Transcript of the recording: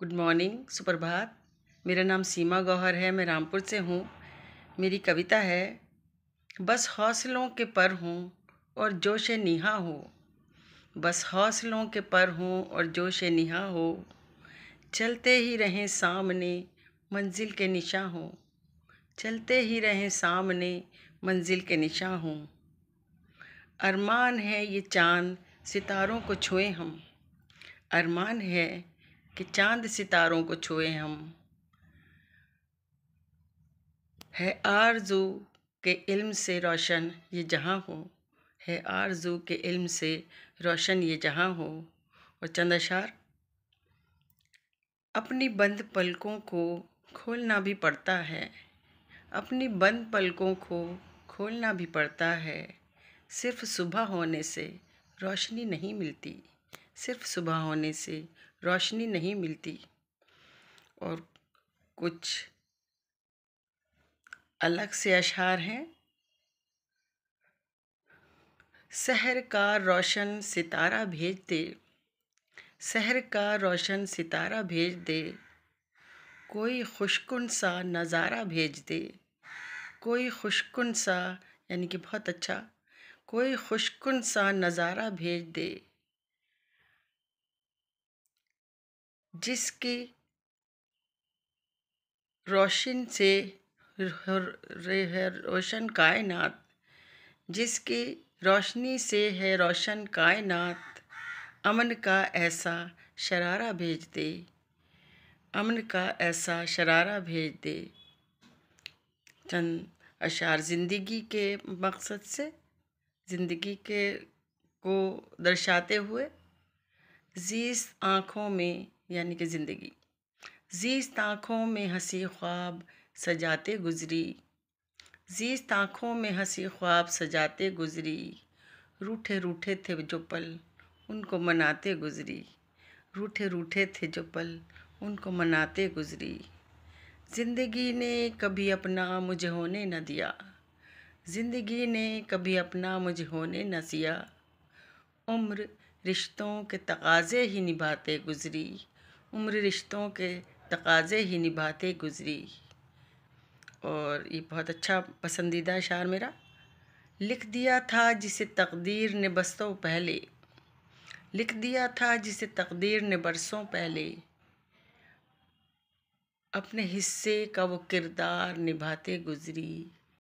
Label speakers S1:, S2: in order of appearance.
S1: good morning सुप्रभात मेरा नाम सीमा गौहर है मैं रामपुर से हूँ मेरी कविता है बस हौसलों के पर हूँ और जोश निहा हो बस हौसलों के पर हूँ और जोश निहा हो चलते ही रहें सामने मंजिल के निशा हों चलते ही रहें सामने मंजिल के निशा हों अरमान है ये चांद सितारों को छुए हम अरमान है कि चांद सितारों को छुए हम है आरजू के इल्म से रोशन ये जहाँ हो है आरजू के इल्म से रोशन ये जहाँ हो और चंदाशार अपनी बंद पलकों को खोलना भी पड़ता है अपनी बंद पलकों को खोलना भी पड़ता है सिर्फ सुबह होने से रोशनी नहीं मिलती सिर्फ सुबह होने से रोशनी नहीं मिलती और कुछ अलग से अशार हैं शहर का रोशन सितारा भेज दे शहर का रोशन सितारा भेज दे कोई खुशकुन सा नज़ारा भेज दे कोई खुशकुन सा यानी कि बहुत अच्छा कोई खुशकुन सा नज़ारा भेज दे जिसकी रोशन से रोशन कायनात जिसकी रोशनी से है रोशन कायनात अमन का ऐसा शरारा भेज दे अमन का ऐसा शरारा भेज दे चंद अशार ज़िंदगी के मकसद से ज़िंदगी के को दर्शाते हुए जीस आँखों में यानी कि ज़िंदगी जीस्त आँखों में हंसी ख्वाब सजाते गुजरी जीस्त आँखों में हंसी ख्वाब सजाते गुजरी रूठे रूठे थे जो पल उनको मनाते गुजरी रूठे रूठे थे जो पल उनको मनाते गुजरी ज़िंदगी ने कभी अपना मुझे होने न दिया ज़िंदगी ने कभी अपना मुझे होने न दिया उम्र रिश्तों के तकाजे ही निभाते गुजरी उम्र रिश्तों के तकाजे ही निभाते गुज़री और ये बहुत अच्छा पसंदीदा शार मेरा लिख दिया था जिसे तकदीर ने बसों पहले लिख दिया था जिसे तकदीर ने बरसों पहले अपने हिस्से का वो किरदार निभाते गुज़री